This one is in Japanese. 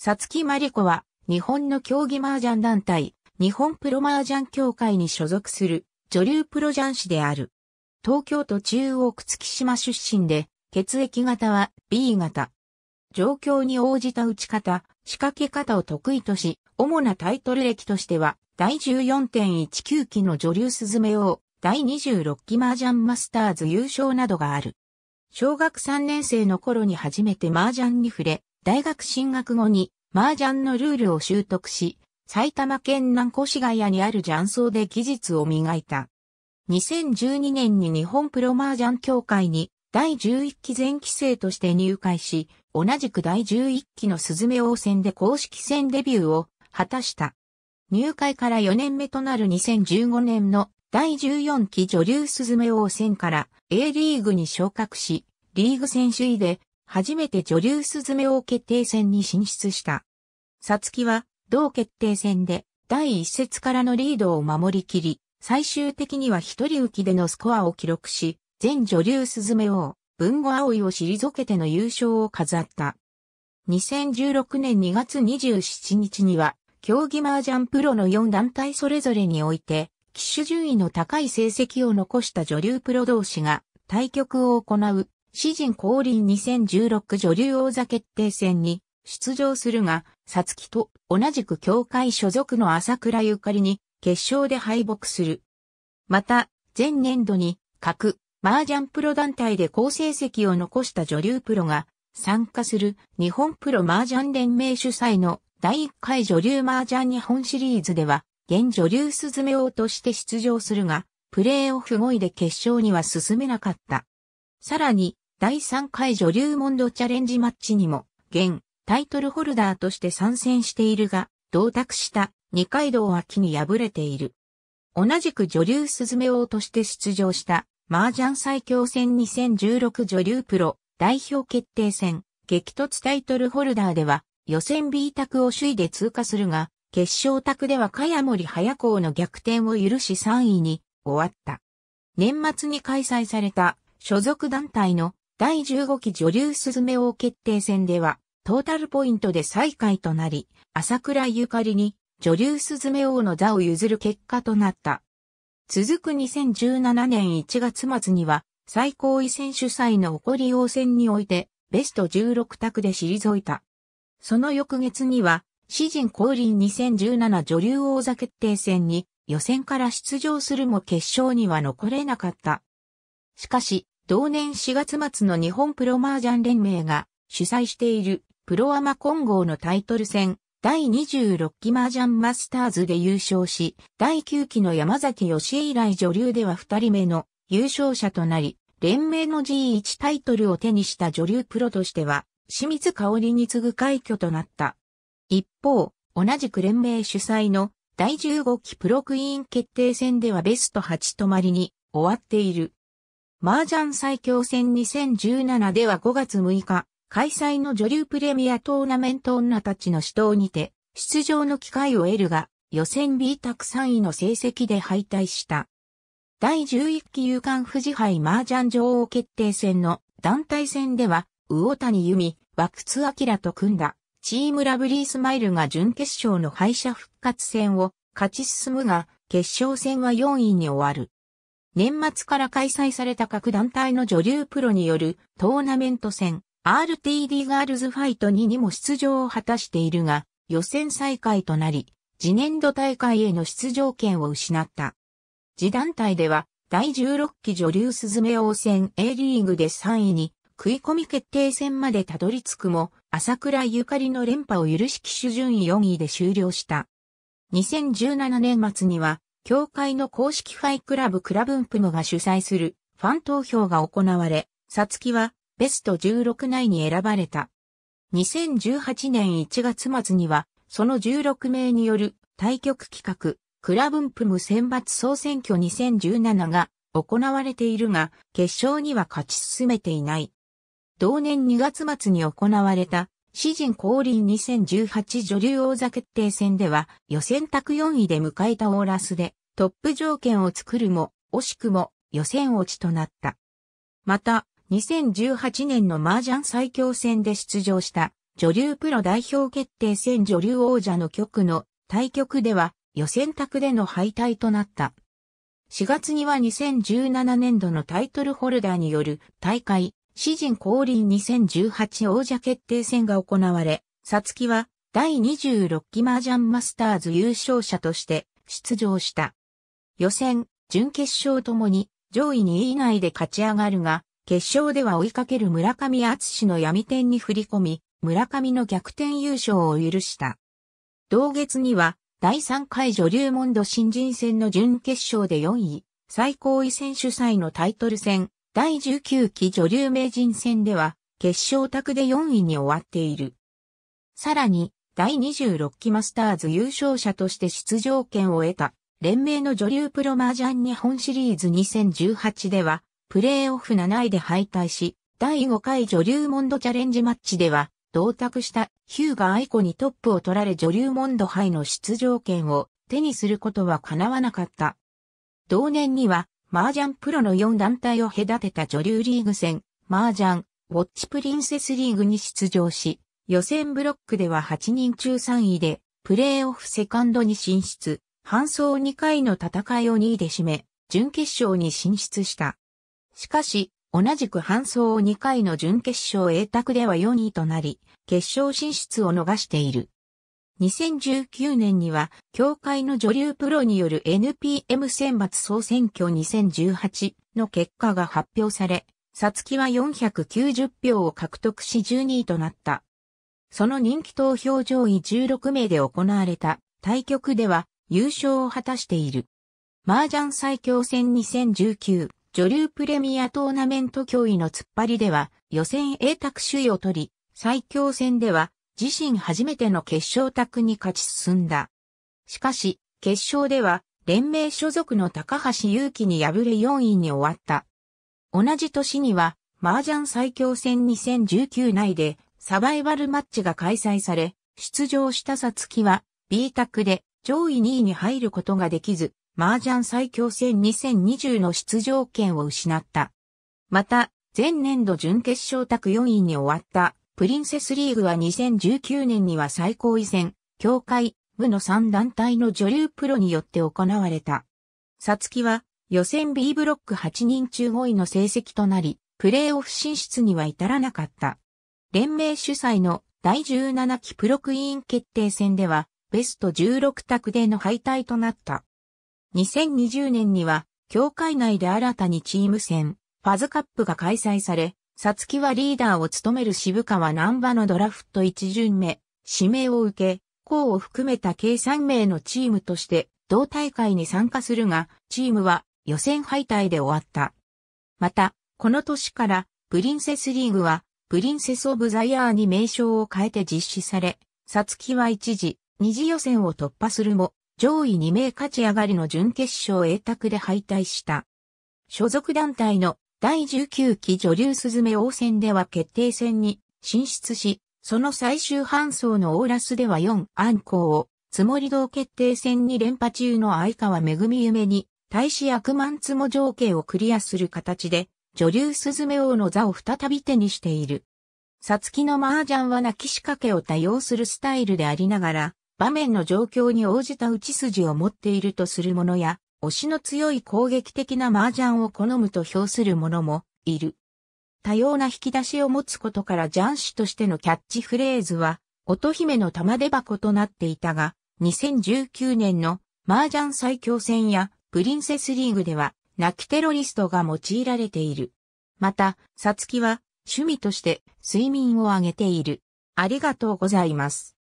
さつきまりこは、日本の競技麻雀団体、日本プロ麻雀協会に所属する、女流プロ雀士である。東京都中央区月島出身で、血液型は B 型。状況に応じた打ち方、仕掛け方を得意とし、主なタイトル歴としては、第14.19期の女流スズメ王、第26期麻雀マスターズ優勝などがある。小学3年生の頃に初めて麻雀に触れ、大学進学後に麻雀のルールを習得し、埼玉県南越谷にある雀荘で技術を磨いた。2012年に日本プロ麻雀協会に第11期前期生として入会し、同じく第11期の鈴メ王戦で公式戦デビューを果たした。入会から4年目となる2015年の第14期女流鈴メ王戦から A リーグに昇格し、リーグ選手位で初めて女流スズメ王決定戦に進出した。サツキは、同決定戦で、第一節からのリードを守りきり、最終的には一人浮きでのスコアを記録し、全女流スズメ王、文後葵を退けての優勝を飾った。2016年2月27日には、競技麻雀プロの4団体それぞれにおいて、騎手順位の高い成績を残した女流プロ同士が対局を行う詩人降臨2016女流王座決定戦に出場するが、さつきと同じく協会所属の朝倉ゆかりに決勝で敗北する。また、前年度に各麻雀プロ団体で好成績を残した女流プロが参加する日本プロ麻雀連盟主催の第1回女流麻雀日本シリーズでは、現女流スズメ王として出場するが、プレーオフ5位で決勝には進めなかった。さらに、第3回女流モンドチャレンジマッチにも、現、タイトルホルダーとして参戦しているが、同卓した二階堂秋に敗れている。同じく女流スズメ王として出場した麻雀最強戦2016女流プロ代表決定戦激突タイトルホルダーでは予選 B 卓を首位で通過するが決勝卓では茅森早子の逆転を許し3位に終わった。年末に開催された所属団体の第15期女流スズメ王決定戦では、トータルポイントで最下位となり、朝倉ゆかりに女流スズメ王の座を譲る結果となった。続く2017年1月末には、最高位選主催の起こり王戦において、ベスト16択で退いた。その翌月には、詩人降臨2017女流王座決定戦に予選から出場するも決勝には残れなかった。しかし、同年4月末の日本プロ麻雀連盟が主催しているプロアマ混合のタイトル戦第26期麻雀マスターズで優勝し、第9期の山崎義江以来女流では2人目の優勝者となり、連盟の G1 タイトルを手にした女流プロとしては、清水香織に次ぐ快挙となった。一方、同じく連盟主催の第15期プロクイーン決定戦ではベスト8止まりに終わっている。麻雀最強戦2017では5月6日、開催の女流プレミアトーナメント女たちの死闘にて、出場の機会を得るが、予選 B 卓3位の成績で敗退した。第11期有冠富士杯麻雀女王決定戦の団体戦では、魚谷由美、涌津明と組んだ、チームラブリースマイルが準決勝の敗者復活戦を勝ち進むが、決勝戦は4位に終わる。年末から開催された各団体の女流プロによるトーナメント戦 RTD ガールズファイト2にも出場を果たしているが予選再開となり次年度大会への出場権を失った。次団体では第16期女流スズメ王戦 A リーグで3位に食い込み決定戦までたどり着くも朝倉ゆかりの連覇を許し機種順位4位で終了した。2017年末には協会の公式ファイクラブクラブンプムが主催するファン投票が行われ、サツキはベスト16内に選ばれた。2018年1月末には、その16名による対局企画、クラブンプム選抜総選挙2017が行われているが、決勝には勝ち進めていない。同年2月末に行われた詩人降臨2018女流王座決定戦では予選択4位で迎えたオーラスでトップ条件を作るも惜しくも予選落ちとなった。また2018年の麻雀最強戦で出場した女流プロ代表決定戦女流王者の局の対局では予選択での敗退となった。4月には2017年度のタイトルホルダーによる大会詩人降臨2018王者決定戦が行われ、さつきは第26期麻雀マスターズ優勝者として出場した。予選、準決勝ともに上位2位以内で勝ち上がるが、決勝では追いかける村上敦の闇点に振り込み、村上の逆転優勝を許した。同月には、第3回女流モンド新人戦の準決勝で4位、最高位選手祭のタイトル戦、第19期女流名人戦では、決勝卓で4位に終わっている。さらに、第26期マスターズ優勝者として出場権を得た、連盟の女流プロマージャン日本シリーズ2018では、プレーオフ7位で敗退し、第5回女流モンドチャレンジマッチでは、同卓したヒューガ愛子にトップを取られ女流モンド杯の出場権を手にすることは叶わなかった。同年には麻雀プロの4団体を隔てた女流リーグ戦、麻雀、ウォッチプリンセスリーグに出場し、予選ブロックでは8人中3位で、プレーオフセカンドに進出、半送2回の戦いを2位で締め、準決勝に進出した。しかし、同じく半を2回の準決勝 A 卓では4位となり、決勝進出を逃している。2019年には、協会の女流プロによる NPM 選抜総選挙2018の結果が発表され、さつきは490票を獲得し12位となった。その人気投票上位16名で行われた対局では優勝を果たしている。麻雀最強戦2019女流プレミアトーナメント脅威の突っ張りでは予選 A 卓首位を取り、最強戦では自身初めての決勝卓に勝ち進んだ。しかし、決勝では、連盟所属の高橋祐希に敗れ4位に終わった。同じ年には、麻雀最強戦2019内でサバイバルマッチが開催され、出場したさつきは B 卓で上位2位に入ることができず、麻雀最強戦2020の出場権を失った。また、前年度準決勝卓4位に終わったプリンセスリーグは2019年には最高位戦、協会、部の3団体の女流プロによって行われた。さつきは予選 B ブロック8人中5位の成績となり、プレーオフ進出には至らなかった。連盟主催の第17期プロクイーン決定戦では、ベスト16択での敗退となった。2020年には、協会内で新たにチーム戦、ファズカップが開催され、サツキはリーダーを務める渋川南波のドラフト1巡目、指名を受け、校を含めた計3名のチームとして同大会に参加するが、チームは予選敗退で終わった。また、この年からプリンセスリーグはプリンセスオブザイヤーに名称を変えて実施され、サツキは一時、二次予選を突破するも、上位2名勝ち上がりの準決勝英択で敗退した。所属団体の第19期女流スズメ王戦では決定戦に進出し、その最終搬送のオーラスでは4コウを、つもり道決定戦に連覇中の相川めぐみ夢に、大使役満つも条件をクリアする形で、女流スズメ王の座を再び手にしている。さつきの麻雀は泣き仕掛けを多用するスタイルでありながら、場面の状況に応じた打ち筋を持っているとするものや、推しの強い攻撃的な麻雀を好むと評する者もいる。多様な引き出しを持つことから雀士としてのキャッチフレーズは、乙姫の玉出箱となっていたが、2019年の麻雀最強戦やプリンセスリーグでは、泣きテロリストが用いられている。また、さつきは趣味として睡眠をあげている。ありがとうございます。